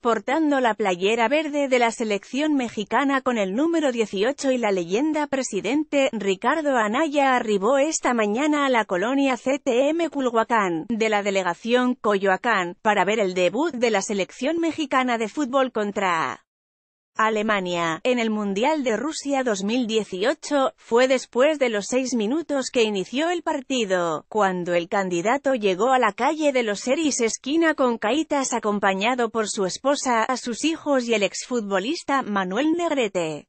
portando la playera verde de la selección mexicana con el número 18 y la leyenda presidente, Ricardo Anaya arribó esta mañana a la colonia CTM Culhuacán, de la delegación Coyoacán, para ver el debut de la selección mexicana de fútbol contra Alemania, en el Mundial de Rusia 2018, fue después de los seis minutos que inició el partido, cuando el candidato llegó a la calle de los Series esquina con Caitas acompañado por su esposa, a sus hijos y el exfutbolista Manuel Negrete.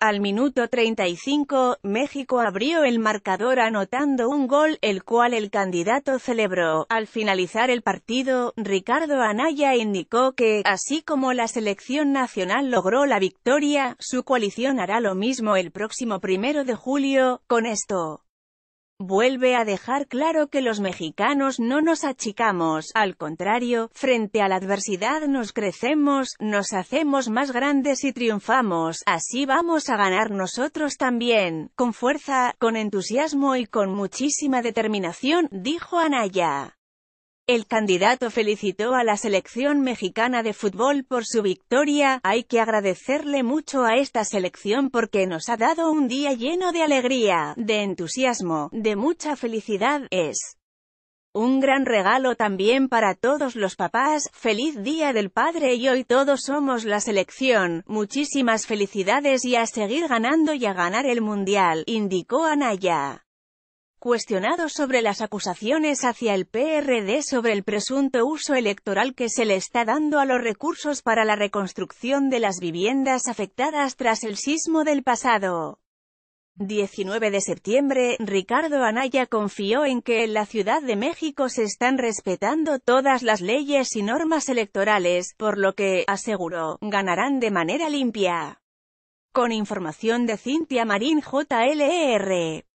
Al minuto 35, México abrió el marcador anotando un gol, el cual el candidato celebró. Al finalizar el partido, Ricardo Anaya indicó que, así como la selección nacional logró la victoria, su coalición hará lo mismo el próximo primero de julio, con esto vuelve a dejar claro que los mexicanos no nos achicamos, al contrario, frente a la adversidad nos crecemos, nos hacemos más grandes y triunfamos, así vamos a ganar nosotros también, con fuerza, con entusiasmo y con muchísima determinación, dijo Anaya. El candidato felicitó a la selección mexicana de fútbol por su victoria, hay que agradecerle mucho a esta selección porque nos ha dado un día lleno de alegría, de entusiasmo, de mucha felicidad, es un gran regalo también para todos los papás, feliz día del padre y hoy todos somos la selección, muchísimas felicidades y a seguir ganando y a ganar el mundial, indicó Anaya. Cuestionado sobre las acusaciones hacia el PRD sobre el presunto uso electoral que se le está dando a los recursos para la reconstrucción de las viviendas afectadas tras el sismo del pasado 19 de septiembre, Ricardo Anaya confió en que en la Ciudad de México se están respetando todas las leyes y normas electorales, por lo que, aseguró, ganarán de manera limpia. Con información de Cintia Marín JLR. E